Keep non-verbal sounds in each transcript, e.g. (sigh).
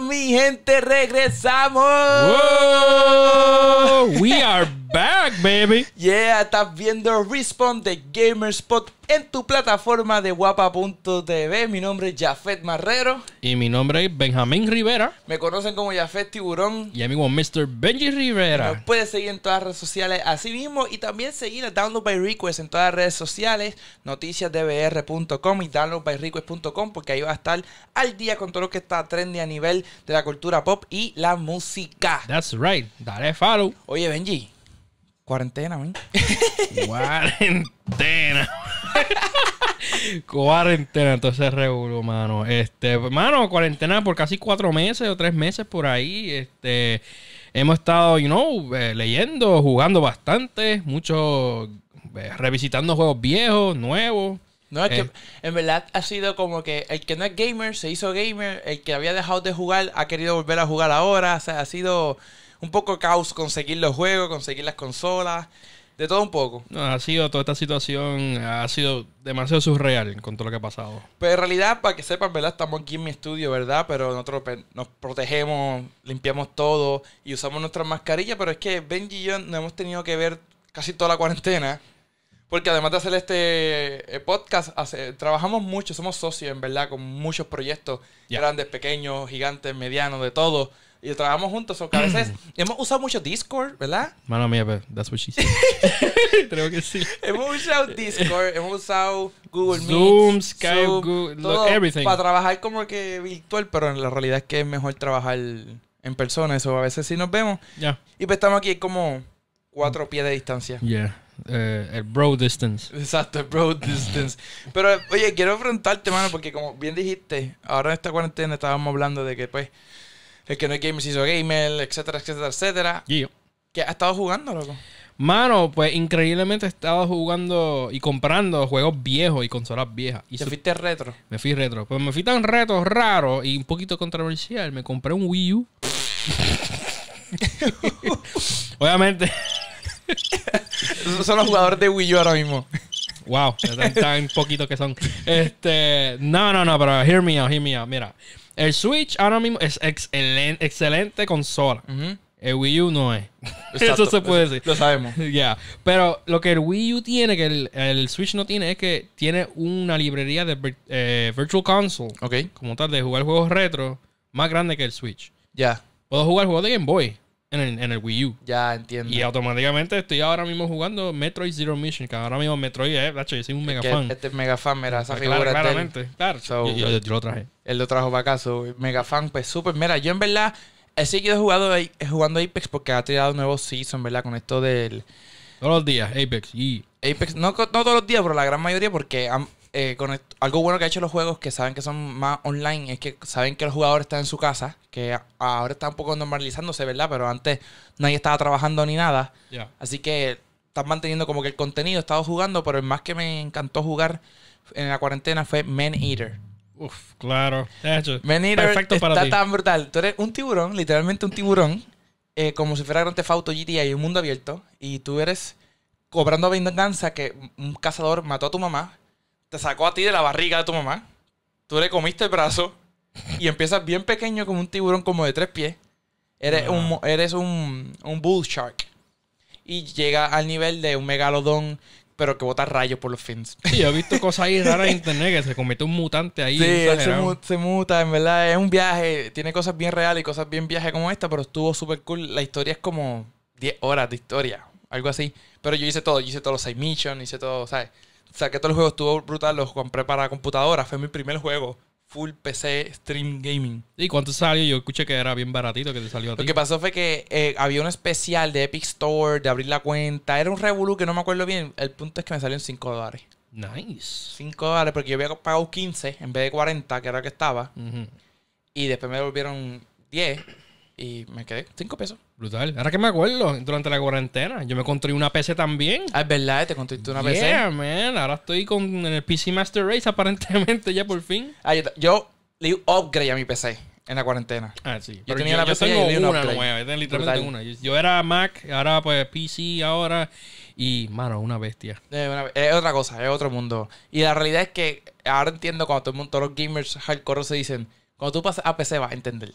mi gente, regresamos. we are back, baby. Yeah, estás viendo Respawn de Gamerspot en tu plataforma de guapa.tv. Mi nombre es Jafet Marrero. Y mi nombre es Benjamín Rivera. Me conocen como Jafet Tiburón. Y amigo Mr. Benji Rivera. Nos puedes seguir en todas las redes sociales así mismo. Y también seguir a Download by Request en todas las redes sociales. Noticiasdbr.com y downloadbyrequest.com porque ahí va a estar al día con todo lo que está trendy a nivel de la cultura pop y la música. That's right. Dale follow. Oye, Benji. Cuarentena, ¿no? (laughs) Cuarentena. (laughs) cuarentena, entonces revuelo, mano. Este, mano, cuarentena por casi cuatro meses o tres meses por ahí. Este, hemos estado, you know, eh, leyendo, jugando bastante, mucho eh, revisitando juegos viejos, nuevos. No, es que eh, en verdad ha sido como que el que no es gamer se hizo gamer, el que había dejado de jugar ha querido volver a jugar ahora, o sea, ha sido un poco caos conseguir los juegos, conseguir las consolas, de todo un poco. No, ha sido toda esta situación, ha sido demasiado surreal con todo lo que ha pasado. Pero en realidad, para que sepan, ¿verdad? Estamos aquí en mi estudio, ¿verdad? Pero nosotros pues, nos protegemos, limpiamos todo y usamos nuestras mascarillas, pero es que Benji y yo nos hemos tenido que ver casi toda la cuarentena. Porque además de hacer este eh, podcast, trabajamos mucho, somos socios en verdad con muchos proyectos, grandes, pequeños, gigantes, medianos, de todo. Y trabajamos juntos. O que a veces (clears throat) hemos usado mucho Discord, ¿verdad? Mano mía, pero that's what she said. (laughs) Creo que sí. (laughs) Hemos usado Discord, hemos usado Google Meet. Zoom, Skype, Google, todo everything. Para trabajar como que virtual, pero en la realidad es que es mejor trabajar en persona. Eso a veces sí nos vemos. Ya. Y pues estamos aquí como cuatro pies de distancia. Yeah. Eh, el bro distance. Exacto, el bro distance. (laughs) Pero, oye, quiero preguntarte, mano, porque como bien dijiste, ahora en esta cuarentena estábamos hablando de que, pues, el que no es gamer hizo gamer, etcétera, etcétera, etcétera. Y yo. ¿Qué has estado jugando, loco? Mano, pues increíblemente he estado jugando y comprando juegos viejos y consolas viejas. Y ¿Te fuiste retro? Me fui retro. Pues me fui tan retro, raro y un poquito controversial. Me compré un Wii U. (laughs) Obviamente. son los jugadores de Wii U ahora mismo. Wow, tan, tan poquito que son. Este, no, no, no, pero hear me out, hear me out. Mira, el Switch ahora mismo es excelente, excelente consola. El Wii U no es. (laughs) Eso se puede decir. Lo sabemos. (laughs) Ya. Pero lo que el Wii U tiene, que el, Switch no tiene, es que tiene una librería de eh, Virtual Console. Como tal, de jugar juegos retro más grande que el Switch. Ya. Puedo jugar juegos de Game Boy en el, en el Wii U. Ya, entiendo. Y automáticamente estoy ahora mismo jugando Metroid Zero Mission, que ahora mismo Metroid es, yo soy un mega fan. Este es mega fan, mira, esa figura. Claramente, claro. yo, lo traje. Él lo trajo para acá, mega fan, pues súper. Mira, yo en verdad he seguido jugando, jugando Apex porque ha tirado nuevos season, ¿verdad? Con esto del... Todos los días, Apex, y... Apex, no, no todos los días, pero la gran mayoría porque eh, algo bueno que ha hecho los juegos que saben que son más online es que saben que el jugador está en su casa, que ahora está un poco normalizándose, ¿verdad? Pero antes nadie estaba trabajando ni nada. Así que están manteniendo como que el contenido, he jugando, pero el más que me encantó jugar en la cuarentena fue Man Eater. Uf, claro. Man Eater para está tan brutal. Tú eres un tiburón, literalmente un tiburón, eh, como si fuera Grand Theft Auto GTA y un mundo abierto, y tú eres cobrando venganza que un cazador mató a tu mamá te sacó a ti de la barriga de tu mamá. Tú le comiste el brazo y empiezas bien pequeño como un tiburón como de tres pies. Eres, un, eres un, bull shark. Y llega al nivel de un megalodón pero que bota rayos por los fins. (laughs) yo he visto cosas ahí raras en internet que se convierte un mutante ahí. Sí, se, muta, en verdad. Es un viaje, tiene cosas bien reales y cosas bien viajes como esta, pero estuvo súper cool. La historia es como 10 horas de historia, algo así. Pero yo hice todo, yo hice todos los side missions, hice todo, ¿sabes? O sea, que todos los juegos, estuvo brutal, los compré para computadora, fue mi primer juego. Full PC Stream Gaming. ¿Y cuánto salió? Yo escuché que era bien baratito que te salió a ti. Lo que pasó fue que eh, había un especial de Epic Store, de abrir la cuenta. Era un revolú que no me acuerdo bien. El punto es que me salió en 5 dólares. Nice. 5 dólares, porque yo había pagado 15 en vez de 40, que era que estaba. Y después me devolvieron 10. Y me quedé cinco pesos. Brutal. Ahora que me acuerdo, durante la cuarentena, yo me construí una PC también. Ah, es verdad, te construiste una PC. Yeah, man. Ahora estoy con el PC Master Race, (laughs) aparentemente, ya por fin. Ah, yo, le upgrade a mi PC en la cuarentena. Ah, sí. Yo tenía una PC y le di una nueva, yo una. Yo, era Mac, ahora pues PC, ahora. Y, mano, una bestia. Eh, es otra cosa, es otro mundo. Y la realidad es que ahora entiendo cuando todo todos los gamers hardcore se dicen, cuando tú pasas a PC vas a entender.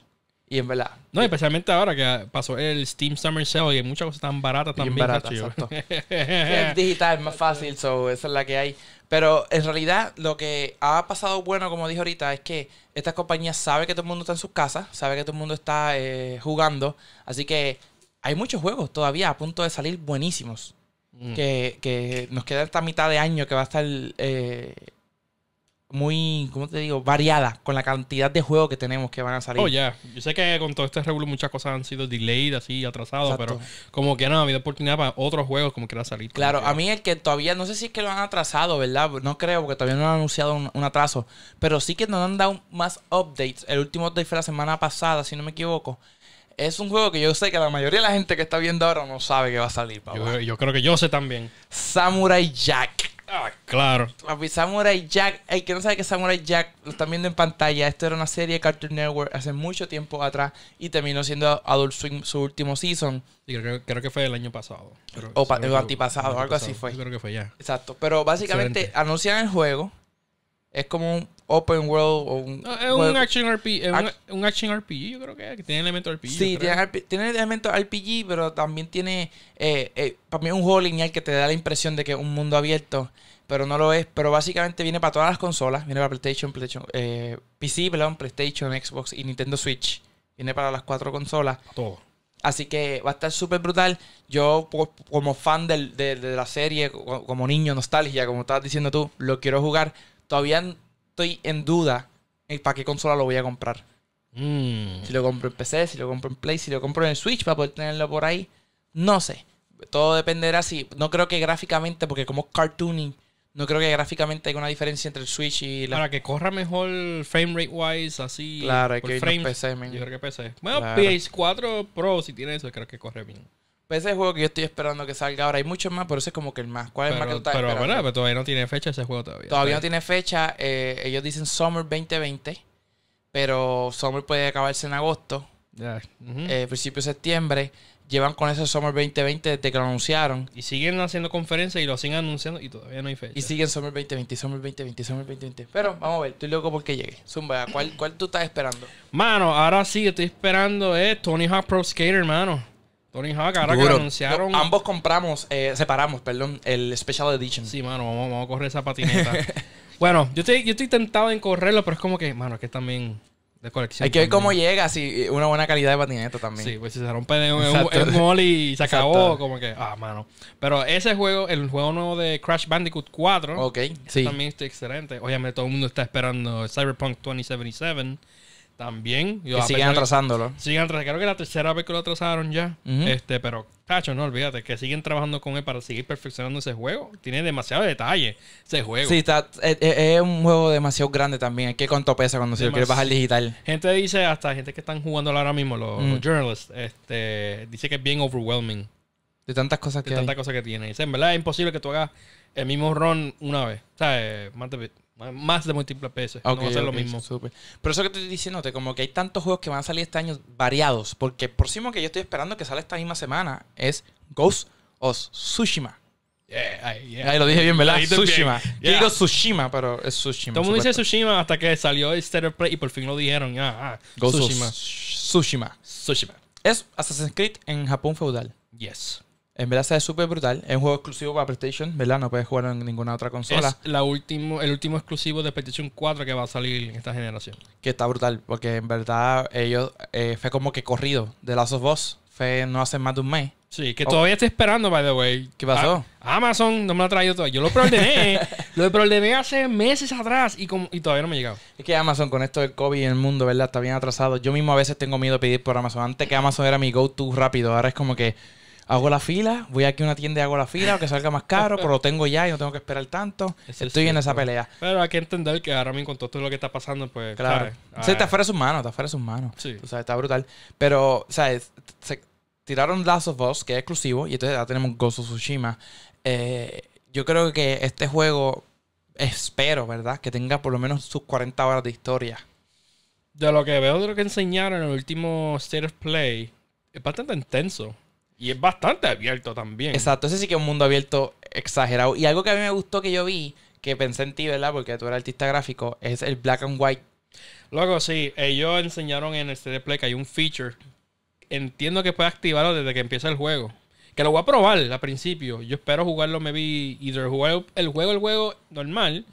Y en verdad. No, eh, especialmente ahora que pasó el Steam Summer Sale y hay muchas cosas tan baratas también. Baratas, exacto. (laughs) es digital, es más fácil, eso es la que hay. Pero en realidad lo que ha pasado bueno, como dije ahorita, es que estas compañías sabe que todo el mundo está en sus casas, sabe que todo el mundo está eh, jugando. Así que hay muchos juegos todavía a punto de salir buenísimos. Mm. Que, nos queda esta mitad de año que va a estar eh, muy, ¿cómo te digo? Variada con la cantidad de juegos que tenemos que van a salir. Oh, ya. Yo sé que con todo este regulo muchas cosas han sido delayed, así, atrasados, pero como que no, ha habido oportunidad para otros juegos como que era salir. Claro, a mí el que todavía, no sé si es que lo han atrasado, ¿verdad? No creo, porque todavía no han anunciado un, atraso, pero sí que nos han dado más updates. El último update fue la semana pasada, si no me equivoco. Es un juego que yo sé que la mayoría de la gente que está viendo ahora no sabe que va a salir, yo creo que yo sé también. Samurai Jack. Ah, claro. Papi, Samurai Jack. hay que no sabe que Samurai Jack lo están viendo en pantalla. Esto era una serie de Cartoon Network hace mucho tiempo atrás y terminó siendo Adult Swim su último season. creo, que fue el año pasado. o, antipasado, algo así fue. creo que fue ya. Exacto. Pero básicamente anuncian el juego es como un open world o un. es un action RPG. un, action RPG, yo creo que, es, tiene elementos RPG. Sí, tiene, elementos RPG, pero también tiene. para mí es un juego lineal que te da la impresión de que es un mundo abierto, pero no lo es. Pero básicamente viene para todas las consolas: viene para PlayStation, PlayStation eh, PC, perdón, PlayStation, Xbox y Nintendo Switch. Viene para las cuatro consolas. Todo. Así que va a estar súper brutal. Yo, como fan de, la serie, como niño nostalgia, como estabas diciendo tú, lo quiero jugar todavía estoy en duda para qué consola lo voy a comprar. Mm. Si lo compro en PC, si lo compro en Play, si lo compro en Switch para poder tenerlo por ahí. No sé. Todo dependerá si. No creo que gráficamente, porque como cartooning, no creo que gráficamente haya una diferencia entre el Switch y la. Para que corra mejor frame rate wise, así. Claro, hay que ir PC, Yo creo que PC. Bueno, PS4 Pro, si tiene eso, creo que corre bien. Pues ese juego que yo estoy esperando que salga ahora. Hay muchos más, pero ese es como que el más. ¿Cuál es el más que tú pero, esperando? Pero, pero pues todavía no tiene fecha ese juego todavía. Todavía no tiene fecha. Eh, ellos dicen Summer 2020. Pero Summer puede acabarse en agosto. Eh, principio de septiembre. Llevan con ese Summer 2020 desde que lo anunciaron. Y siguen haciendo conferencias y lo siguen anunciando y todavía no hay fecha. Y siguen Summer 2020, Summer 2020, Summer 2020. Pero vamos a ver, estoy loco porque llegue. Zumba, ¿cuál, cuál tú estás esperando? Mano, ahora sí, estoy esperando es eh, Tony Hawk Pro Skater, hermano. Tony Hawk, ahora que anunciaron. ambos compramos, eh, separamos, perdón, el Special Edition. Sí, mano, vamos, a correr esa patineta. (laughs) bueno, yo estoy, yo estoy tentado en correrlo, pero es como que, mano, es que también de colección. Hay que ver cómo llega, si eh, una buena calidad de patineta también. Sí, pues si se rompe de un, molly y se acabó, como que, ah, mano. Pero ese juego, el juego nuevo de Crash Bandicoot 4, ok, sí. también está excelente. Obviamente todo el mundo está esperando Cyberpunk 2077. También. Yo, que siguen atrasándolo. Sigan Creo que la tercera vez que lo atrasaron ya. Este, pero, cacho, no olvídate que siguen trabajando con él para seguir perfeccionando ese juego. Tiene demasiado detalle ese juego. Sí, está, eh, eh, es, un juego demasiado grande también. Hay que cuánto pesa cuando se quiere bajar digital. Gente dice, hasta gente que están jugando ahora mismo, los, mm. journalists, este, dice que es bien overwhelming. De tantas cosas que De tantas cosas que tiene. Dice, en verdad es imposible que tú hagas el mismo run una vez. O sea, eh, más más de múltiples veces. aunque no va a ser lo mismo. Pero eso que estoy diciéndote, como que hay tantos juegos que van a salir este año variados. Porque el próximo que yo estoy esperando que sale esta misma semana es Ghost of Tsushima. Yeah, yeah. Ahí lo dije bien, ¿verdad? Tsushima. Yo digo Tsushima, pero es Tsushima. Todo el mundo dice Tsushima hasta que salió el Play y por fin lo dijeron. Ah, ah. Ghost Tsushima. Tsushima. Tsushima. Es Assassin's Creed en Japón feudal. Yes. En verdad se ve súper brutal. Es un juego exclusivo para PlayStation, ¿verdad? No puedes jugar en ninguna otra consola. Es la último, el último exclusivo de PlayStation 4 que va a salir en esta generación. Que está brutal, porque en verdad ellos eh, fue como que corrido de Last of Us. Fue no hace más de un mes. Sí, que oh. todavía estoy esperando, by the way. ¿Qué pasó? Amazon no me lo ha traído todavía. Yo lo preordené. (laughs) lo preordené hace meses atrás y, como, todavía no me ha llegado. Es que Amazon con esto del COVID y el mundo, ¿verdad? Está bien atrasado. Yo mismo a veces tengo miedo de pedir por Amazon. Antes que Amazon era mi go-to rápido. Ahora es como que hago la fila, voy aquí a una tienda y hago la fila, que salga más caro, pero lo tengo ya y no tengo que esperar tanto. Estoy en esa pelea. Pero hay que entender que ahora mismo con todo lo que está pasando, pues. Claro. ¿sabes? Sí, ah. está fuera de sus manos, está fuera de sus manos. Sí. O sea, está brutal. Pero, ¿sabes? Se tiraron Last of Us, que es exclusivo, y entonces ya tenemos Ghost of Tsushima. Eh, yo creo que este juego, espero, ¿verdad? Que tenga por lo menos sus 40 horas de historia. De lo que veo de lo que enseñaron en el último State of Play, es bastante intenso. Y es bastante abierto también. Exacto, ese sí que es un mundo abierto exagerado. Y algo que a mí me gustó que yo vi, que pensé en ti, ¿verdad? Porque tú eres artista gráfico, es el black and white. Luego, sí, ellos enseñaron en el CD Play que hay un feature. Entiendo que puede activarlo desde que empieza el juego. Que lo voy a probar al principio. Yo espero jugarlo, me vi, either jugar el juego, el juego normal,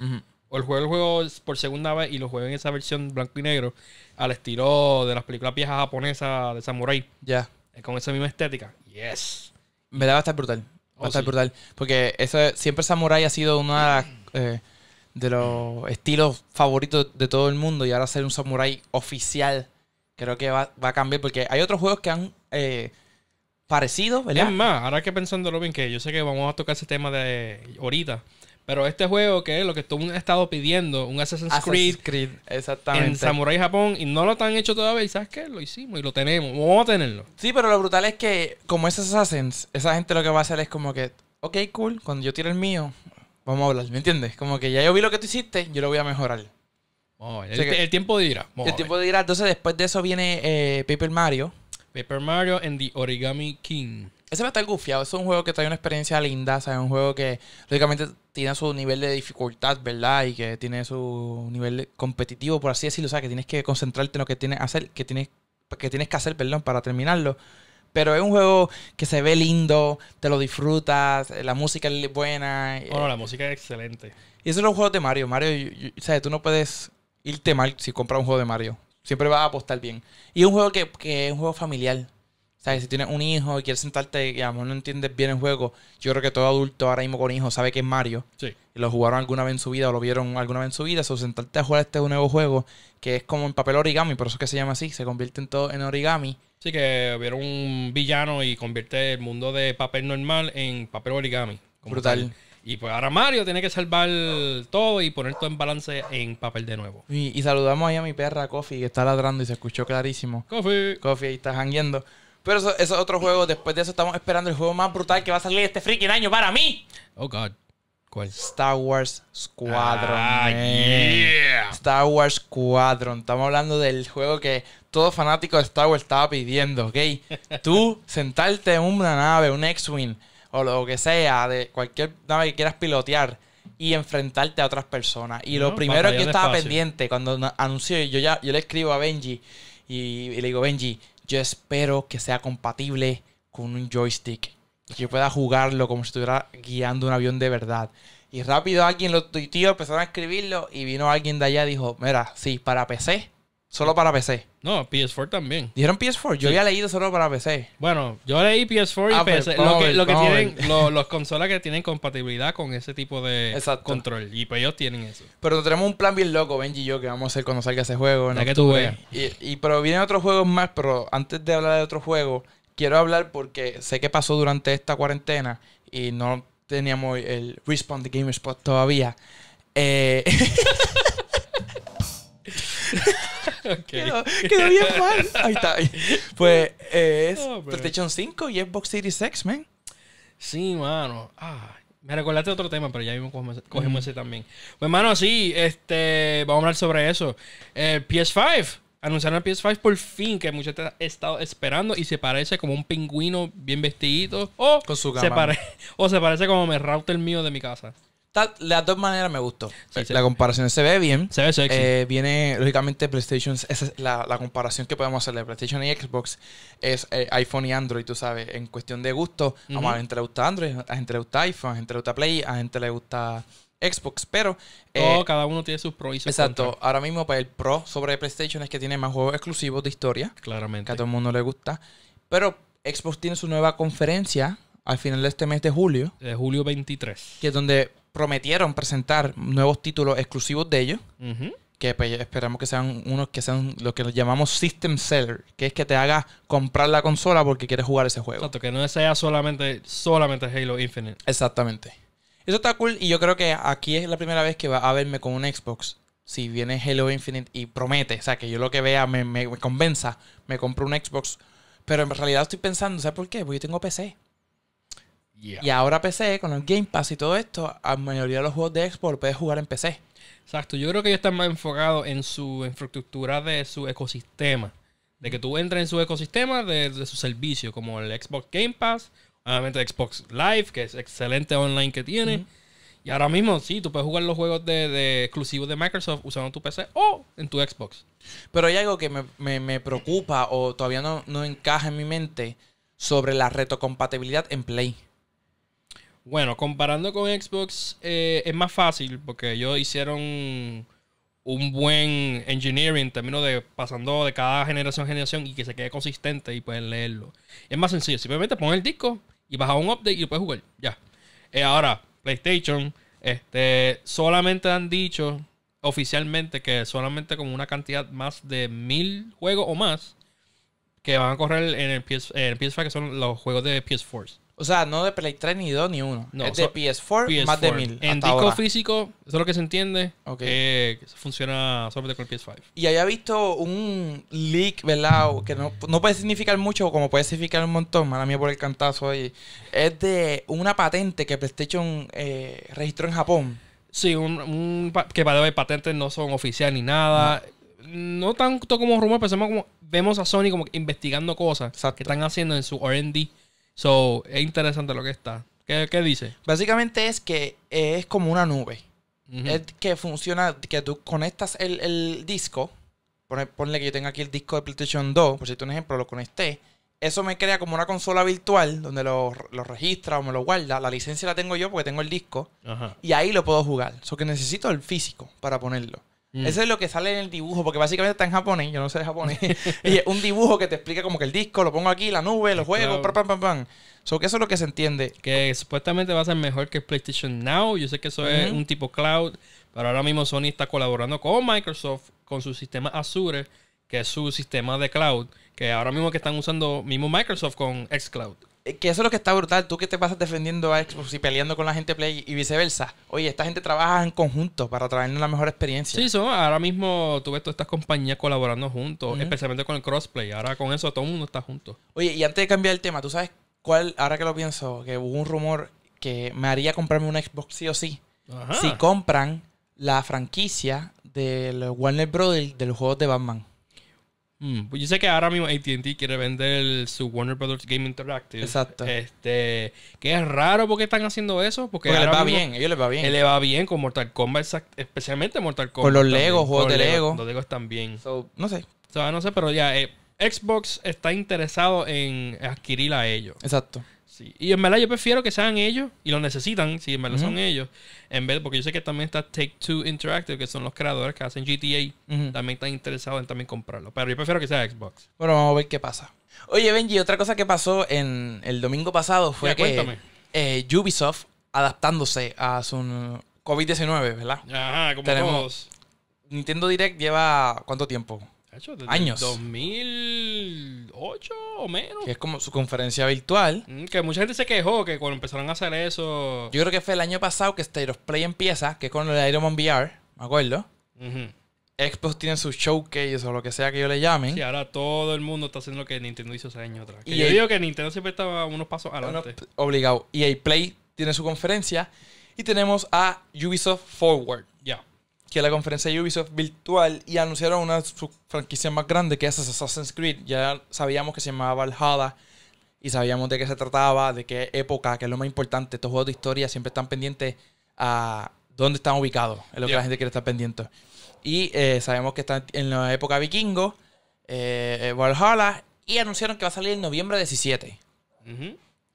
o el juego, el juego por segunda vez y lo juego en esa versión blanco y negro, al estilo de las películas viejas japonesas de Samurai. Ya con esa misma estética. Yes. me verdad va a estar brutal. Va a oh, estar brutal. Porque eso, siempre Samurai ha sido uno eh, de los estilos favoritos de todo el mundo. Y ahora ser un Samurai oficial creo que va, a cambiar. Porque hay otros juegos que han eh, parecido, ¿verdad? Es más, ahora que pensándolo bien, que yo sé que vamos a tocar ese tema de ahorita. Pero este juego que es lo que tú has estado pidiendo, un Assassin's, Creed, exactamente. en Samurai Japón, y no lo han hecho todavía, y sabes qué, lo hicimos y lo tenemos, vamos a tenerlo. Sí, pero lo brutal es que como es Assassin's, esa gente lo que va a hacer es como que, ok, cool, cuando yo tire el mío, vamos a hablar, ¿me entiendes? Como que ya yo vi lo que tú hiciste, yo lo voy a mejorar. el, tiempo el, tiempo dirá. El tiempo dirá, entonces después de eso viene eh, Paper Mario. Paper Mario and the Origami King. Ese va a estar gufiado. Es un juego que trae una experiencia linda. ¿sabes? es un juego que, lógicamente, tiene su nivel de dificultad, ¿verdad? Y que tiene su nivel competitivo, por así decirlo. O sea, que tienes que concentrarte en lo que tienes que hacer, que tienes, que, tienes que hacer, perdón, para terminarlo. Pero es un juego que se ve lindo, te lo disfrutas, eh, la música es buena. Eh. Bueno, la música es excelente. Y eso es un juego de Mario. Mario, Tú no puedes irte mal si compras un juego de Mario. Siempre vas a apostar bien. Y es un juego que, que es un juego familiar si tienes un hijo y quieres sentarte y a lo mejor no entiendes bien el juego, yo creo que todo adulto ahora mismo con hijos sabe que es Mario. Sí. Y lo jugaron alguna vez en su vida o lo vieron alguna vez en su vida. O sentarte a jugar este nuevo juego que es como en papel origami, por eso que se llama así. Se convierte en todo en origami. Sí, que vieron un villano y convierte el mundo de papel normal en papel origami. Brutal. Y pues ahora Mario tiene que salvar todo y poner todo en balance en papel de nuevo. Y, saludamos ahí a mi perra Coffee que está ladrando y se escuchó clarísimo. Coffee. Coffee ahí está jangueando. Pero eso, es otro juego. Después de eso estamos esperando el juego más brutal que va a salir este freaking año para mí. Oh, God. ¿Cuál? Star Wars Squadron. Ah, Star Wars Squadron. Estamos hablando del juego que todo fanático de Star Wars estaba pidiendo, ¿ok? (laughs) Tú sentarte en una nave, un X-Wing o lo que sea, de cualquier nave que quieras pilotear y enfrentarte a otras personas. Y lo primero que yo estaba pendiente cuando anunció, yo ya yo le escribo a Benji y le digo, Benji, yo espero que sea compatible con un joystick. Y que yo pueda jugarlo como si estuviera guiando un avión de verdad. Y rápido alguien lo tuiteó, empezaron a escribirlo y vino alguien de allá y dijo, mira, sí, para PC Solo para PC. No, PS4 también. Dijeron PS4. Yo había leído solo para PC. Bueno, yo leí PS4 y ah, PC. Pues, lo, que, tienen, los consolas que tienen compatibilidad con ese tipo de control. Y pues ellos tienen eso. Pero tenemos un plan bien loco, Benji y yo, que vamos a hacer cuando salga ese juego. Ya que tú veas. Y, pero vienen otros juegos más, pero antes de hablar de otro juego, quiero hablar porque sé que pasó durante esta cuarentena y no teníamos el Respawn de Game todavía. Eh. (laughs) Quedó, bien mal. Ahí está. (laughs) Pues eh, es PlayStation 5 y Xbox Series X, man. Sí, mano. Ah, me recordaste otro tema, pero ya mismo cogemos, cogemos ese también. Pues, mano, sí, este, vamos a hablar sobre eso. PS5. Anunciaron el PS5 por fin, que muchachos han estado esperando y se parece como un pingüino bien vestidito. O, Con su Se (laughs) o se parece como mi router mío de mi casa las dos maneras me gustó. La comparación se ve bien. Se ve sexy. Eh, viene, lógicamente, PlayStation. es la, comparación que podemos hacer de PlayStation y Xbox. Es eh, iPhone y Android, tú sabes. En cuestión de gusto, a la gente le gusta Android, a la gente le gusta iPhone, a gente le gusta Play, a la gente le gusta Xbox. Pero. Todo, eh, cada uno tiene sus pros y sus Exacto. Ahora mismo, para pues, el pro sobre PlayStation es que tiene más juegos exclusivos de historia. Claramente. Que a todo el mundo le gusta. Pero Xbox tiene su nueva conferencia al final de este mes de julio. De julio 23. Que es donde prometieron presentar nuevos títulos exclusivos de ellos. Que pues, esperamos que sean unos que sean lo que llamamos system seller, que es que te haga comprar la consola porque quieres jugar ese juego. Exacto, que no sea solamente, solamente Halo Infinite. Exactamente. Eso está cool y yo creo que aquí es la primera vez que va a verme con un Xbox. Si viene Halo Infinite y promete, o sea, que yo lo que vea me, me convenza, me compro un Xbox. Pero en realidad estoy pensando, ¿sabes por qué? Porque yo tengo PC. Y ahora PC, con el Game Pass y todo esto, la mayoría de los juegos de Xbox puedes jugar en PC. Exacto, yo creo que ellos están más enfocados en su infraestructura de su ecosistema. De que tú entres en su ecosistema de, su servicio, como el Xbox Game Pass, obviamente Xbox Live, que es excelente online que tiene. Y ahora mismo, sí, tú puedes jugar los juegos de, exclusivos de Microsoft usando tu PC o en tu Xbox. Pero hay algo que me, preocupa o todavía no, no encaja en mi mente sobre la retrocompatibilidad en Play. Bueno, comparando con Xbox eh, es más fácil porque ellos hicieron un buen engineering en términos de pasando de cada generación a generación y que se quede consistente y pueden leerlo. Es más sencillo, simplemente pon el disco y baja un update y lo puedes jugar. Ya. Eh, ahora, PlayStation, este, solamente han dicho oficialmente que solamente con una cantidad más de mil juegos o más que van a correr en el, PS, en PS5, que son los juegos de PS4. O sea, no de Play 3, ni 2, ni 1. No, es de PS4, más de 1000. En disco físico, eso es lo que se entiende. Okay. Eh, funciona solamente con el PS5. Y había visto un leak, ¿verdad? Que no, no puede significar mucho, como puede significar un montón. Mala mía por el cantazo ahí. Es de una patente que PlayStation eh, registró en Japón. Sí, un, que para ver, patentes no son oficiales ni nada. No. tanto como rumor, pero como, vemos a Sony como investigando cosas que están haciendo en su RD So, es interesante lo que está. ¿Qué, qué dice? Básicamente es que es como una nube. Es que funciona, que tú conectas el, disco. Ponle, que yo tenga aquí el disco de PlayStation 2, por si te un ejemplo, lo conecté. Eso me crea como una consola virtual donde lo, registra o me lo guarda. La licencia la tengo yo porque tengo el disco. Y ahí lo puedo jugar. So que necesito el físico para ponerlo. Mm. Eso es lo que sale en el dibujo, porque básicamente está en japonés, yo no sé de japonés. (laughs) y es un dibujo que te explica como que el disco, lo pongo aquí, la nube, los juegos, pam, pam, pam, pam. So, que eso es lo que se entiende. Que supuestamente va a ser mejor que PlayStation Now. Yo sé que eso es un tipo cloud, pero ahora mismo Sony está colaborando con Microsoft, con su sistema Azure, que es su sistema de cloud, que ahora mismo que están usando mismo Microsoft con xCloud. Eh, que eso es lo que está brutal. Tú que te pasas defendiendo a Xbox y peleando con la gente Play y viceversa. Oye, esta gente trabaja en conjunto para traernos la mejor experiencia. Sí, son, ahora mismo tú ves todas estas compañías colaborando juntos, especialmente con el crossplay. Ahora con eso todo el mundo está junto. Oye, y antes de cambiar el tema, ¿tú sabes cuál, ahora que lo pienso, que hubo un rumor que me haría comprarme una Xbox sí o sí? Si compran la franquicia del Warner Bros. de los juegos de Batman. Mm, pues yo sé que ahora mismo ATT quiere vender su Warner Brothers Game Interactive. Exacto. Este, que es raro porque están haciendo eso. Porque, les va bien, ellos les va bien. Eh, le va bien con Mortal Kombat, especialmente Mortal Kombat. Con los Lego Legos, juegos de Lego. Los Lego están bien no sé. no sé, pero ya eh, Xbox está interesado en adquirir a ellos. Exacto. Sí. Y en verdad yo prefiero que sean ellos y lo necesitan, si en verdad son ellos, en vez porque yo sé que también está Take Two Interactive, que son los creadores que hacen GTA, también están interesados en también comprarlo. Pero yo prefiero que sea Xbox. Bueno, vamos a ver qué pasa. Oye, Benji, otra cosa que pasó en el domingo pasado fue que eh, Ubisoft adaptándose a su COVID-19, ¿verdad? Ajá, como Tenemos, todos. Nintendo Direct lleva ¿cuánto tiempo? años. 2008 o menos. Que es como su conferencia virtual. Mm, que mucha gente se quejó que cuando empezaron a hacer eso. Yo creo que fue el año pasado que State Play empieza, que es con el Iron Man VR, me acuerdo. expos Xbox tiene su showcase o lo que sea que yo le llamen. Y ahora todo el mundo está haciendo lo que Nintendo hizo ese año atrás. y yo digo que Nintendo siempre estaba unos pasos adelante. obligado. Y Play tiene su conferencia. Y tenemos a Ubisoft Forward. Ya que la conferencia de Ubisoft virtual y anunciaron una de sus más grande... que es Assassin's Creed. Ya sabíamos que se llamaba Valhalla y sabíamos de qué se trataba, de qué época, que es lo más importante. Estos juegos de historia siempre están pendientes a dónde están ubicados, es lo que la gente quiere estar pendiente. Y eh, sabemos que está en la época vikingo, eh, eh, Valhalla, y anunciaron que va a salir en noviembre 17.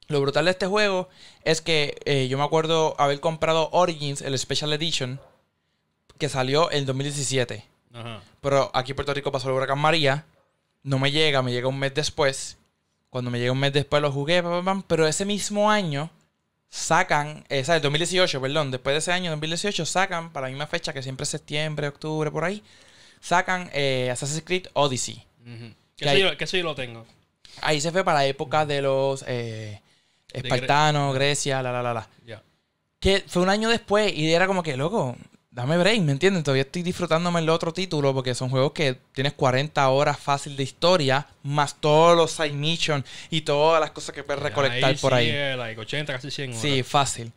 Lo brutal de este juego es que yo me acuerdo haber comprado Origins, el Special Edition que salió en 2017. Pero aquí en Puerto Rico pasó el huracán María. No me llega, me llega un mes después. Cuando me llega un mes después lo jugué, pero ese mismo año sacan, eh, sea, el 2018, perdón, después de ese año, 2018, sacan, para la misma fecha que siempre es septiembre, octubre, por ahí, sacan eh, Assassin's Creed Odyssey. que, sí lo tengo. Ahí se fue para la época de los eh, espartanos, Grecia, la, la, la, la. Que fue un año después y era como que, loco, dame break, ¿me entiendes? Todavía estoy disfrutándome el otro título porque son juegos que tienes 40 horas fácil de historia, más todos los side missions y todas las cosas que puedes recolectar por ahí. Sí, 80, casi 100 horas. Sí, fácil.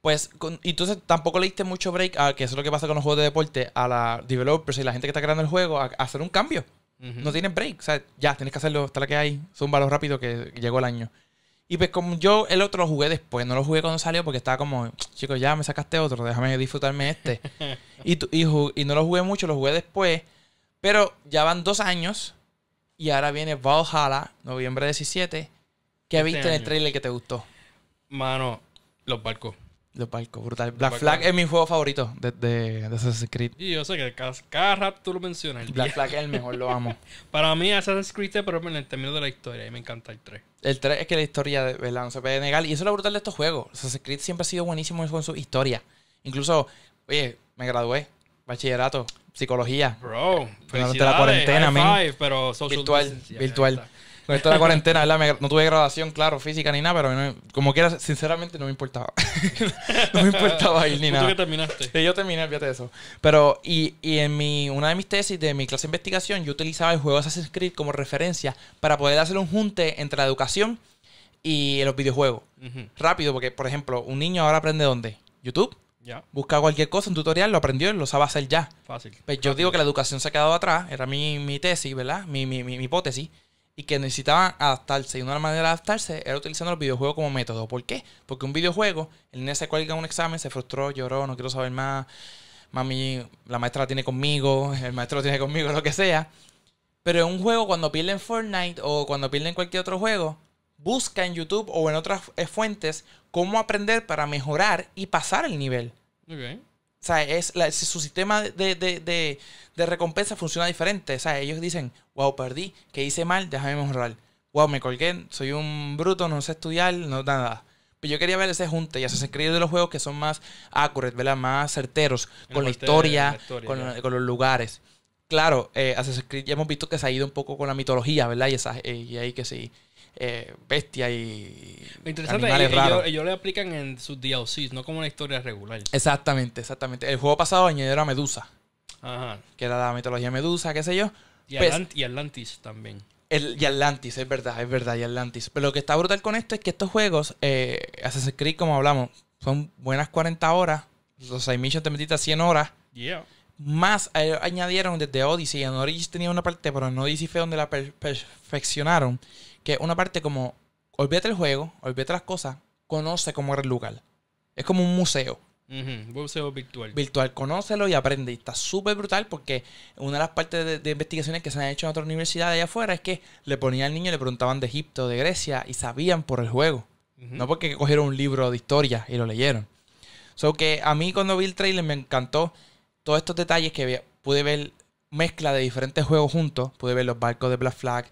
Pues, entonces tampoco le diste mucho break, a, que eso es lo que pasa con los juegos de deporte, a la developers y la gente que está creando el juego, a, hacer un cambio. No tienes break, o sea, ya, tienes que hacerlo, hasta la que hay, valor rápido que llegó el año. Y pues como yo el otro lo jugué después, no lo jugué cuando salió porque estaba como, chicos, ya me sacaste otro, déjame disfrutarme este. (laughs) y, y, no lo jugué mucho, lo jugué después. Pero ya van dos años y ahora viene Valhalla, noviembre 17. ¿Qué este viste en el trailer que te gustó? Mano, los barcos. Los palco brutal. Black Flag es mi juego favorito de, Assassin's Creed. Y yo sé que cada, rap tú lo mencionas. Black Flag es el mejor, lo (laughs) amo. Para mí Assassin's Creed es pero en el término de la historia y me encanta el 3. El 3 es que la historia, de, ¿verdad? No se puede negar. Y eso es lo brutal de estos juegos. Assassin's Creed siempre ha sido buenísimo en su historia. Incluso, oye, me gradué, bachillerato, psicología. Bro, durante la cuarentena, virtual, virtual con esto de la cuarentena, ¿verdad? no tuve graduación, claro, física ni nada, pero como quiera, sinceramente no me importaba. (laughs) no me importaba ir ni nada. ¿Tú que terminaste? yo terminé, fíjate eso. Pero, y, en mi, una de mis tesis de mi clase de investigación, yo utilizaba el juego Assassin's Creed como referencia para poder hacer un junte entre la educación y los videojuegos. Rápido, porque, por ejemplo, un niño ahora aprende dónde? YouTube. Ya. Busca cualquier cosa, en tutorial, lo aprendió y lo sabe hacer ya. Fácil. Pues yo digo que la educación se ha quedado atrás, era mi, mi tesis, ¿verdad? Mi, mi, mi hipótesis y que necesitaban adaptarse. Y una manera de adaptarse era utilizando los videojuegos como método. ¿Por qué? Porque un videojuego, el ese se cuelga un examen, se frustró, lloró, no quiero saber más, mami, la maestra la tiene conmigo, (laughs) el maestro lo tiene conmigo, lo que sea. Pero en un juego, cuando pierden Fortnite o cuando pierden cualquier otro juego, busca en YouTube o en otras eh, fuentes cómo aprender para mejorar y pasar el nivel. Muy bien. O sea, es su sistema de, recompensa funciona diferente. O sea, ellos dicen, wow, perdí, que hice mal, déjame mejorar. Wow, me colgué, soy un bruto, no sé estudiar, no nada. Pero yo quería ver ese junte y Assassin's Creed de los juegos que son más accurate, ¿verdad? Más certeros con la, historia, con, los lugares. Claro, eh, Assassin's Creed ya hemos visto que se ha ido un poco con la mitología, ¿verdad? Y, eh, y ahí que sí eh, bestia y interesante animales ellos, le aplican en sus DLCs, no como una historia regular. Exactamente, exactamente. El juego pasado añadieron a Medusa, Ajá. que era la mitología Medusa, qué sé yo. Pues, y, Atlantis también. El, y Atlantis, es verdad, es verdad, y Atlantis. Pero lo que está brutal con esto es que estos juegos, eh, Assassin's Creed, como hablamos, son buenas 40 horas. Los 6 missions te metiste a 100 horas. Yeah. Más añadieron desde Odyssey. En Origins tenía una parte, pero en Odyssey fue donde la perfeccionaron que una parte como, olvídate el juego, olvídate las cosas, conoce cómo era el lugar. Es como un museo. Un Museo virtual. Virtual, conócelo y aprende. Y está súper brutal porque una de las partes de, investigaciones que se han hecho en otras universidades allá afuera es que le ponían al niño y le preguntaban de Egipto, de Grecia y sabían por el juego. No porque cogieron un libro de historia y lo leyeron. Solo que a mí cuando vi el trailer me encantó todos estos detalles que pude ver mezcla de diferentes juegos juntos. Pude ver los barcos de Black Flag,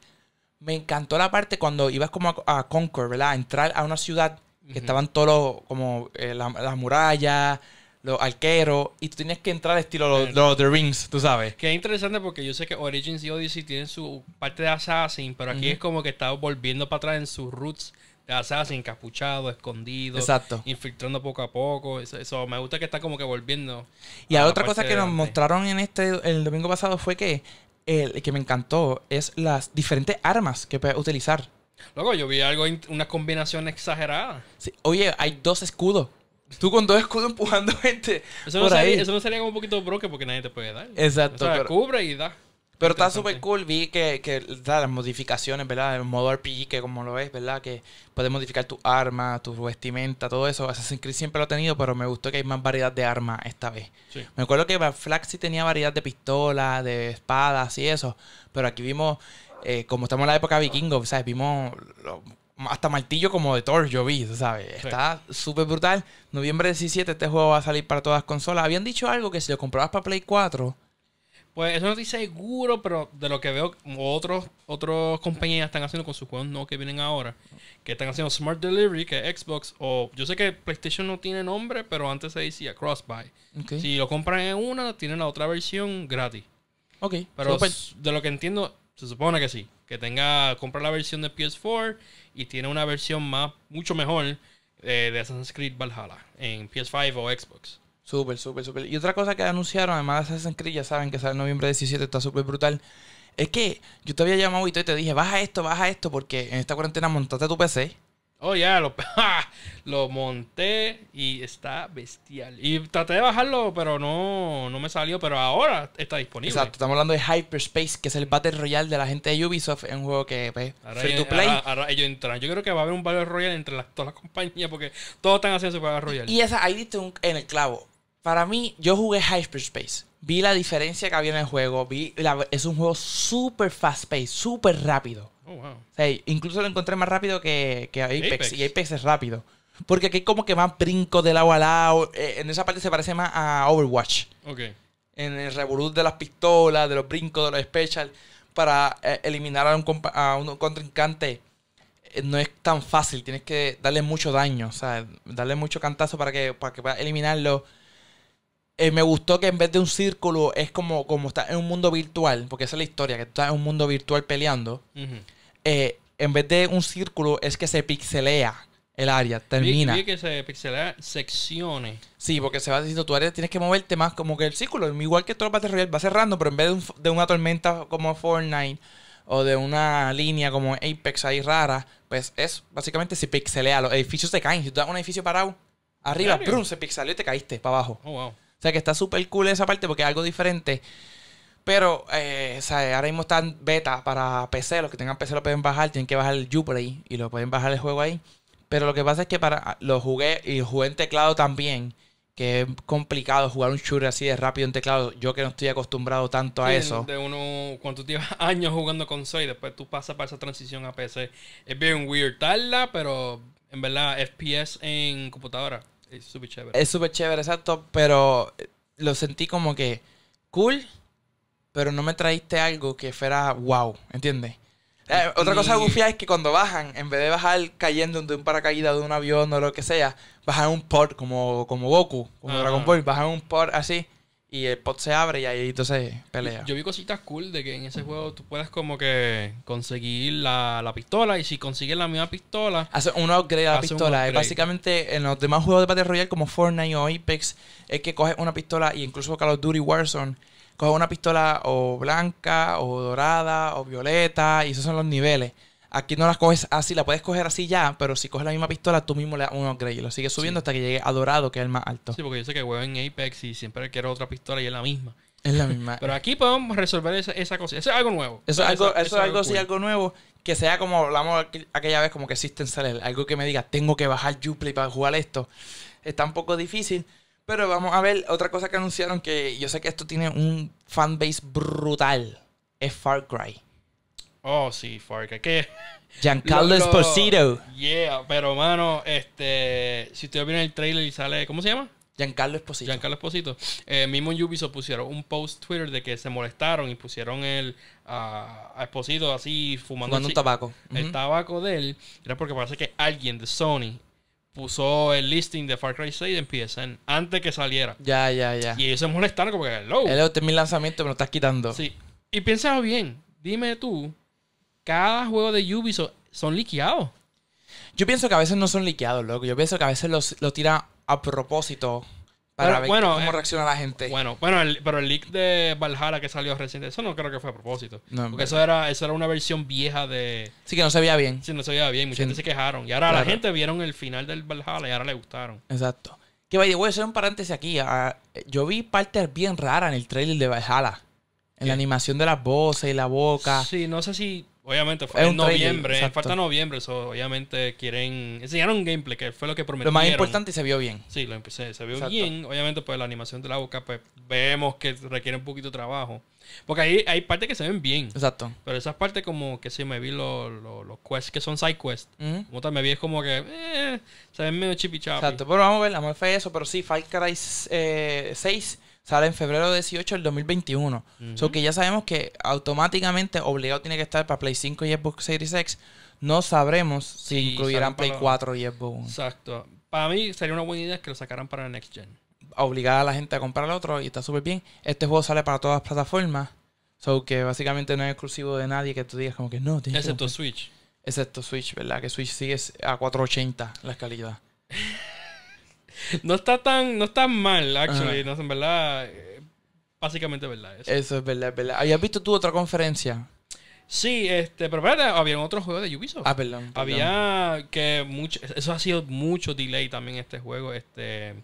me encantó la parte cuando ibas como a, Conquer, Concord, ¿verdad? entrar a una ciudad que estaban todos los, como eh, las murallas, los arqueros, y tú tenías que entrar estilo los, The Rings, tú sabes. Que es interesante porque yo sé que Origins y Odyssey tienen su parte de Assassin, pero aquí es como que está volviendo para atrás en sus roots de Assassin, encapuchado, escondido, Exacto. infiltrando poco a poco. Eso, me gusta que está como que volviendo. Y otra cosa que nos mostraron en este el domingo pasado fue que el que me encantó es las diferentes armas que puedes utilizar. Luego yo vi algo, una combinación exagerada. Sí. Oye, hay dos escudos. Tú con dos escudos empujando (laughs) gente. Eso, no, por sería, eso no sería como un poquito broke porque nadie te puede dar. Exacto. O cubre y da. Pero está súper cool, vi que, que las modificaciones, ¿verdad? El modo RPG, que como lo ves, ¿verdad? Que puedes modificar tu arma, tu vestimenta, todo eso. Assassin's Creed siempre lo ha tenido, pero me gustó que hay más variedad de armas esta vez. Me acuerdo que Flag sí tenía variedad de pistolas, de espadas y eso, pero aquí vimos, eh, como estamos en la época vikingo, ¿sabes? Vimos hasta martillo como de Thor, yo vi, ¿sabes? Está súper brutal. Noviembre 17 este juego va a salir para todas las consolas. Habían dicho algo que si lo comprabas para Play 4 pues eso no estoy seguro, pero de lo que veo, otros, otras compañías están haciendo con sus juegos no que vienen ahora, que están haciendo Smart Delivery, que es Xbox, o yo sé que PlayStation no tiene nombre, pero antes se decía Crossbuy. Si lo compran en una, tienen la otra versión gratis. Ok. Pero de lo que entiendo, se supone que sí. Que tenga, compra la versión de PS4 y tiene una versión más, mucho mejor eh, de Assassin's Creed Valhalla en PS5 o Xbox. Súper, súper, súper. Y otra cosa que anunciaron, además de Assassin's Creed, ya saben que sale en noviembre 17, está súper brutal. Es que yo te había llamado y te dije, baja esto, baja esto, porque en esta cuarentena montaste tu PC. Oh, ya, lo, (laughs) lo, monté y está bestial. Y traté de bajarlo, pero no, no me salió, pero ahora está disponible. Exacto, estamos hablando de Hyperspace, que es el Battle Royale de la gente de Ubisoft, Es un juego que pues, free to play. ellos entran. Yo creo que va a haber un Battle Royale entre las, todas las compañías, porque todos están haciendo su Battle Royale. Y esa, ahí diste en el clavo. Para mí, yo jugué Hyperspace. Vi la diferencia que había en el juego. Vi es un juego súper fast-paced, súper rápido. Oh, incluso lo encontré más rápido que, que Apex, Y Apex es rápido. Porque aquí como que más brinco de lado a lado. Eh, en esa parte se parece más a Overwatch. En el revolut de las pistolas, de los brincos, de los specials. Para eh, eliminar a un, contrincante eh, no es tan fácil. Tienes que darle mucho daño. O sea, darle mucho cantazo para que, para que puedas eliminarlo eh, me gustó que en vez de un círculo es como, como está en un mundo virtual, porque esa es la historia, que tú estás en un mundo virtual peleando. Eh, en vez de un círculo es que se pixelea el área, termina. Sí, que se pixelea secciones. Sí, porque se va diciendo, tu área tienes que moverte más como que el círculo, igual que todo el va cerrando, pero en vez de, una tormenta como Fortnite o de una línea como Apex ahí rara, pues es básicamente se pixelea, los edificios se caen, si tú das un edificio parado, arriba, se pixeleó y te caíste para abajo. Oh, wow. O sea que está súper cool esa parte porque es algo diferente. Pero eh, o sea, ahora mismo están beta para PC. Los que tengan PC lo pueden bajar. Tienen que bajar el Uplay y lo pueden bajar el juego ahí. Pero lo que pasa es que para ah, lo jugué y jugué en teclado también. Que es complicado jugar un shooter así de rápido en teclado. Yo que no estoy acostumbrado tanto a eso. De uno, cuando tú llevas (laughs) años jugando con y después tú pasas para esa transición a PC. Es bien weird. pero en verdad, FPS en computadora. Es súper chévere. Es súper chévere, exacto, pero eh, lo sentí como que cool, pero no me traíste algo que fuera wow, ¿entiendes? Eh, otra cosa gufia es que cuando bajan, en vez de bajar cayendo de un paracaídas de un avión o lo que sea, bajan un port como, como Goku, como ah. Dragon Ball, bajan un port así y el pot se abre y ahí entonces pelea. Yo vi cositas cool de que en ese juego tú puedes como que conseguir la, la pistola y si consigues la misma pistola... Hace un upgrade a la pistola. Es Básicamente en los demás juegos de Battle Royale como Fortnite o Apex es que coges una pistola y e incluso Call of Duty Warzone coges una pistola o blanca o dorada o violeta y esos son los niveles. Aquí no las coges así, la puedes coger así ya, pero si coges la misma pistola, tú mismo le das un y lo sigues subiendo hasta que llegue a dorado, que es el más alto. Sí, porque yo sé que huevo en Apex y siempre quiero otra pistola y es la misma. Es la misma. (laughs) pero aquí podemos resolver esa, cosa. Eso es algo nuevo. Eso, es algo, eso, algo, algo nuevo que sea como hablamos aquella vez, como que existen sales. Algo que me diga, tengo que bajar Uplay para jugar esto. Está un poco difícil. Pero vamos a ver otra cosa que anunciaron que yo sé que esto tiene un fanbase brutal. Es Far Cry. Oh, sí, Fark. ¿Qué? (laughs) Giancarlo Esposito. Yeah, pero mano, este. Si ustedes vieron el trailer y sale. ¿Cómo se llama? Giancarlo Esposito. Giancarlo Esposito. Eh, mismo en Ubisoft pusieron un post Twitter de que se molestaron y pusieron el a Esposito así fumando. Fumando un tabaco. El tabaco de él. Era porque parece que alguien de Sony puso el listing de Far Cry 6 en PSN antes que saliera. Ya, ya, ya. Y ellos se molestaron porque, hello. Hello, este es mi lanzamiento, pero lo estás quitando. Sí. Y piénsalo bien. Dime tú cada juego de Ubisoft son liqueados. Yo pienso que a veces no son liqueados, loco. Yo pienso que a veces los, lo tira a propósito para ver bueno, cómo eh, reacciona la gente. Bueno, bueno, pero el leak de Valhalla que salió reciente, eso no creo que fue a propósito. porque eso era, eso era una versión vieja de. Sí, que no se veía bien. Sí, no se veía bien. Mucha gente se quejaron. Y ahora la gente vieron el final del Valhalla y ahora le gustaron. Exacto. Que vaya, voy a hacer un paréntesis aquí. Ah, yo vi partes bien raras en el trailer de Valhalla. En la animación de las voces y la boca. Sí, no sé si Obviamente, en noviembre. falta noviembre, eso obviamente quieren. Enseñaron gameplay, que fue lo que prometieron. Lo más importante, se vio bien. Sí, lo empecé, se vio bien. Obviamente, pues la animación de la boca, pues vemos que requiere un poquito de trabajo. Porque hay, hay partes que se ven bien. Exacto. Pero esas partes, como que sí, me vi los, quests que son side quests. Como tal, me vi es como que. Eh, se ven medio chipichados. Exacto, pero vamos a ver, la fue eso. Pero sí, Far Cry 6 eh, sale en febrero 18 del 2021. Uh que ya sabemos que automáticamente obligado tiene que estar para Play 5 y Xbox Series X. No sabremos si incluirán Play 4 y Xbox 1. Exacto. Para mí sería una buena idea que lo sacaran para la Next Gen. Obligar a la gente a comprar el otro y está súper bien. Este juego sale para todas las plataformas. So que básicamente no es exclusivo de nadie que tú digas como que no. Excepto Switch. Excepto Switch, ¿verdad? Que Switch sigue a 480 la calidad. (laughs) no está tan, no está mal, actually. No, en verdad, eh, básicamente verdad. Eso. eso es verdad, es verdad. ¿Habías visto tú otra conferencia? Sí, este, pero espérate, había otro juego de Ubisoft. Ah, perdón. Había que mucho, eso ha sido mucho delay también este juego, este,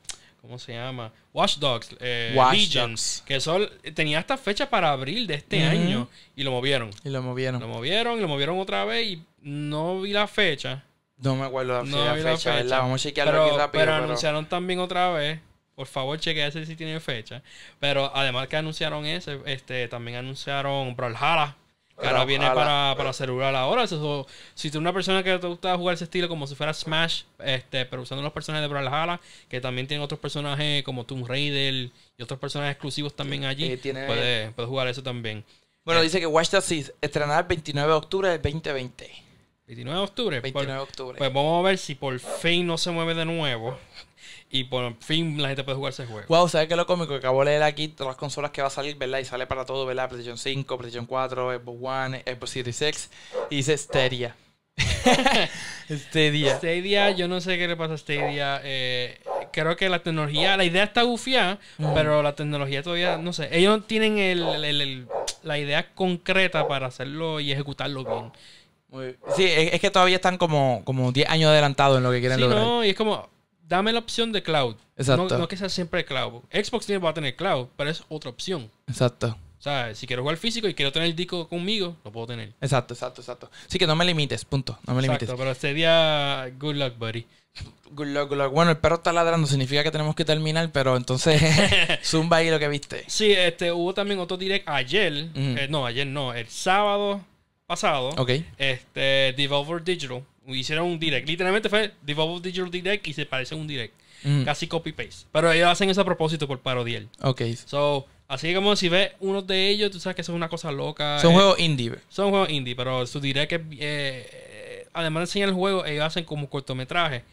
¿cómo se llama? Watch Dogs, eh, Watch que son, tenía esta fecha para abril de este año y lo movieron. Y lo movieron. Lo movieron, y lo movieron otra vez y no vi la fecha. No me acuerdo la, fecha, Vamos a chequearlo pero, aquí rápido. Pero, anunciaron también otra vez. Por favor, cheque si tiene fecha. Pero además que anunciaron ese, este, también anunciaron Brawlhalla. Que ahora viene para, para, celular ahora. si tú eres una persona que te gusta jugar ese estilo como si fuera Smash, este, pero usando los personajes de Brawlhalla, que también tienen otros personajes como Tomb Raider y otros personajes exclusivos también allí, eh, tiene... puedes, jugar eso también. Bueno, eh, dice que Watch the Seas estrenará el 29 de octubre del 2020. 29 de octubre. 29 pues, de octubre. Pues vamos a ver si por fin no se mueve de nuevo. Y por fin la gente puede jugar ese juego. Wow, ¿sabes qué es lo cómico? Acabo de leer aquí todas las consolas que va a salir, ¿verdad? Y sale para todo, ¿verdad? PlayStation 5, PlayStation 4, Xbox One, Xbox Series X. Y dice Stadia. (laughs) Stadia. Stadia, yo no sé qué le pasa a Stadia. Eh, creo que la tecnología, la idea está bufiada, pero la tecnología todavía, no sé. Ellos no tienen la idea concreta para hacerlo y ejecutarlo bien. Sí, es, que todavía están como, como 10 años adelantados en lo que quieren sí, lograr. No, y es como, dame la opción de cloud. Exacto. No, que sea siempre cloud. Xbox va a tener cloud, pero es otra opción. Exacto. O sea, si quiero jugar físico y quiero tener el disco conmigo, lo puedo tener. Exacto, exacto, exacto. Así que no me limites, punto. No me exacto, limites. pero sería good luck, buddy. Good luck, good luck. Bueno, el perro está ladrando, significa que tenemos que terminar, pero entonces (laughs) zumba ahí lo que viste. Sí, este, hubo también otro direct ayer. Eh, no, ayer no, el sábado pasado, este, Devolver Digital hicieron un direct. Literalmente fue Devolver Digital Direct y se parece a un direct. Mm. Casi copy-paste. Pero ellos hacen eso a propósito por parodiar. Ok. So, así como si ves uno de ellos, tú sabes que eso es una cosa loca. Son eh, juegos indie. Son juegos indie, pero su direct es... Eh, además de enseñar el juego, ellos hacen como cortometraje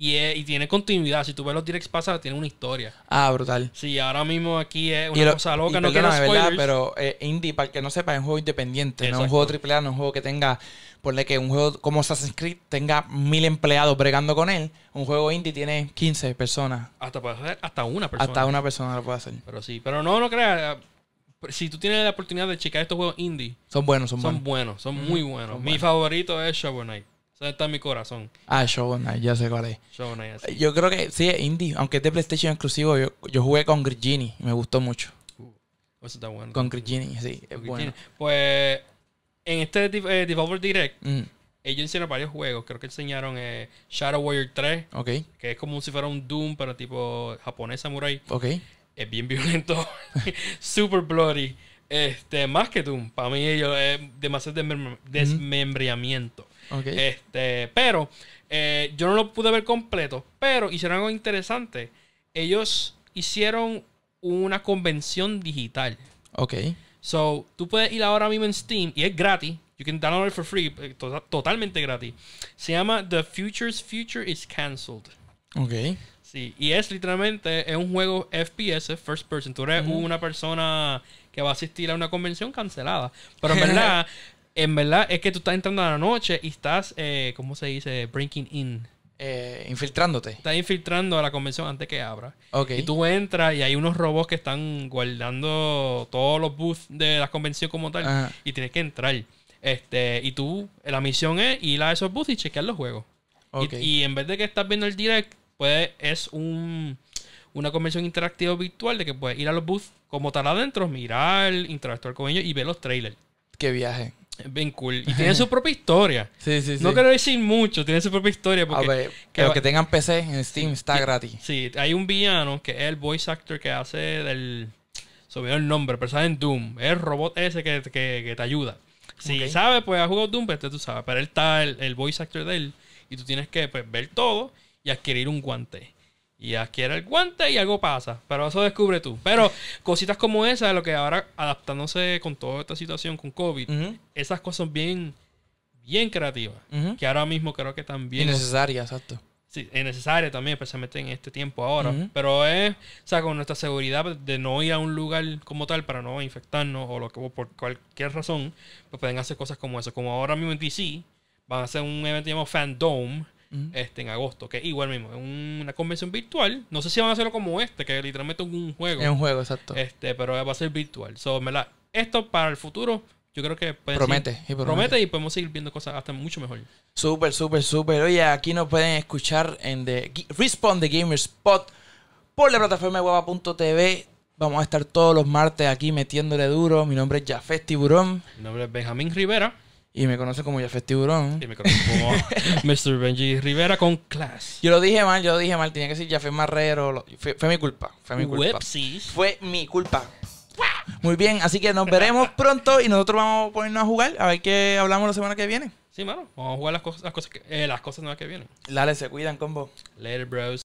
y, tiene continuidad. Si tú ves los directs pasados, tiene una historia. Ah, brutal. Sí, ahora mismo aquí es una cosa loca. no quiero Verdad, pero eh, Indie, para que no sepa, es un juego independiente. No es un juego AAA, no es un juego que tenga... Por que un juego como Assassin's Creed tenga mil empleados bregando con él. Un juego indie tiene 15 personas. Hasta, hasta una persona. Hasta una persona lo puede hacer. Pero sí. Pero no, no creas eh, si tú tienes la oportunidad de checar estos juegos indie, son buenos, son, buenos. son buenos. Son muy buenos. Mi favorito es Shovel Knight eso está mi corazón? Ah, Shovel ya sé cuál es. Knight, Yo creo que sí, es indie. Aunque es de PlayStation exclusivo, yo, jugué con Grigini me gustó mucho. Uh, eso está bueno. Con Grigini, sí, es bueno. Pues en este eh, Devolver Direct, mm. ellos hicieron varios juegos. Creo que enseñaron eh, Shadow Warrior 3, que es como si fuera un Doom, pero tipo japonés samurai. Ok. Es bien violento, (laughs) super bloody. Este, más que Doom, para mí ellos es eh, demasiado desmembramiento. Este, pero eh, yo no lo pude ver completo, pero hicieron algo interesante. Ellos hicieron una convención digital. Ok. So, tú puedes ir ahora mismo en Steam y es gratis. You can download it for free, eh, totalmente gratis. Se llama The Future's Future is Cancelled. Ok. Sí, y es literalmente es un juego FPS, first person. Tú eres una persona que va a asistir a una convención cancelada. Pero en verdad, (laughs) en verdad es que tú estás entrando a la noche y estás, eh, ¿cómo se dice? Breaking in. Eh, infiltrándote. Estás infiltrando a la convención antes que abra. Y tú entras y hay unos robots que están guardando todos los booths de la convención como tal. Y tienes que entrar. Este, y tú, la misión es ir a esos booths y chequear los juegos. Y, en vez de que estás viendo el direct, pues es un, una convención interactiva virtual de que puedes ir a los booths como tal adentro, mirar, interactuar con ellos y ver los trailers. Qué viaje cool. Y tiene su propia historia. Sí, (laughs) sí, sí. No quiero decir mucho, tiene su propia historia. Porque, a ver, que los que tengan PC en Steam está gratis. Sí, hay un villano que es el voice actor que hace del. Sobre el nombre, pero en Doom. Es el robot ese que, te ayuda. Si sabe sabes, pues ha jugado Doom, pero pues, tú sabes. Pero él está el, voice actor de él. Y tú tienes que pues, ver todo y adquirir un guante y adquiere el guante y algo pasa. Pero eso descubre tú. Pero cositas como esa, lo que ahora adaptándose con toda esta situación con COVID, esas cosas bien, bien creativas, que ahora mismo creo que también... necesarias, exacto. Sí, es necesaria también, especialmente en este tiempo ahora. Pero es, o sea, con nuestra seguridad de no ir a un lugar como tal para no infectarnos o, lo que, por cualquier razón, pues pueden hacer cosas como eso. Como ahora mismo en DC, van a hacer un evento llamado Fandome este, en agosto, que igual mismo, es una convención virtual. No sé si van a hacerlo como este, que literalmente es un juego. Es un juego, exacto. Este, pero va a ser virtual. So, Esto para el futuro, yo creo que promete, y promete. y podemos seguir viendo cosas hasta mucho mejor. Súper, súper, súper. Oye, aquí nos pueden escuchar en the respond the Gamer Spot por la plataforma guava.tv Vamos a estar todos los martes aquí metiéndole duro. Mi nombre es Jafet Tiburón. Mi nombre es Benjamín Rivera. Y me conoce como Jafé Tiburón. Y me conoce como (laughs) Mr. Benji Rivera con Class. Yo lo dije mal, yo lo dije mal. Tenía que decir Jafé Marrero. fue, mi culpa. Fue mi culpa. Fue mi culpa. Muy bien, así que nos veremos pronto y nosotros vamos a ponernos a jugar. A ver qué hablamos la semana que viene. Sí, mano. Vamos a jugar las cosas, las cosas, eh, las nuevas que vienen. Dale, se cuidan, combo. Later, bros.